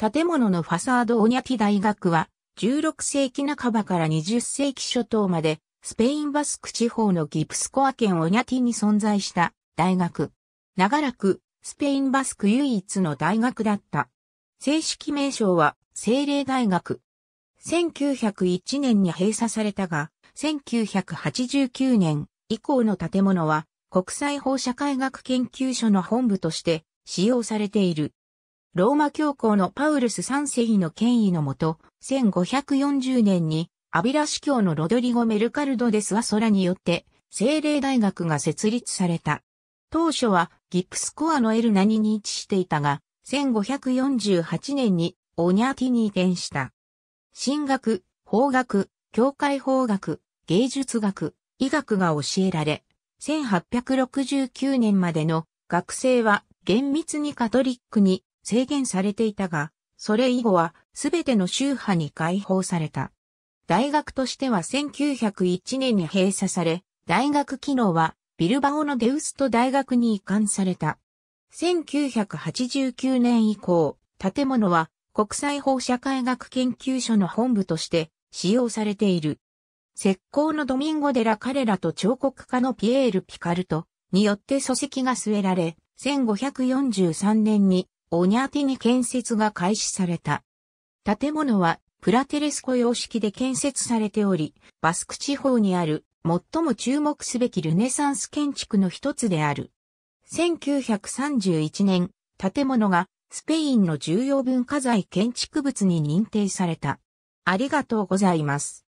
建物のファサードオニャティ大学は、16世紀半ばから20世紀初頭まで、スペインバスク地方のギプスコア県オニャティに存在した大学。長らく、スペインバスク唯一の大学だった。正式名称は、聖霊大学。1901年に閉鎖されたが、1989年以降の建物は、国際放射科学研究所の本部として使用されている。ローマ教皇のパウルス三世の権威のもと、1540年にアビラ司教のロドリゴ・メルカルド・デス・ワソラによって、精霊大学が設立された。当初はギプスコアのエルナに位置していたが、1548年にオニャーティに移転した。神学、法学、教会法学、芸術学、医学が教えられ、1869年までの学生は厳密にカトリックに制限されていたが、それ以後はすべての宗派に解放された。大学としては1901年に閉鎖され、大学機能はビルバオのデウスト大学に移管された。1989年以降、建物は国際法社会学研究所の本部として使用されている。石膏のドミンゴ・デラ・彼らと彫刻家のピエール・ピカルトによって礎石が据えられ、1543年にオニャティに建設が開始された。建物はプラテレスコ様式で建設されており、バスク地方にある最も注目すべきルネサンス建築の一つである。1931年、建物がスペインの重要文化財建築物に認定された。ありがとうございます。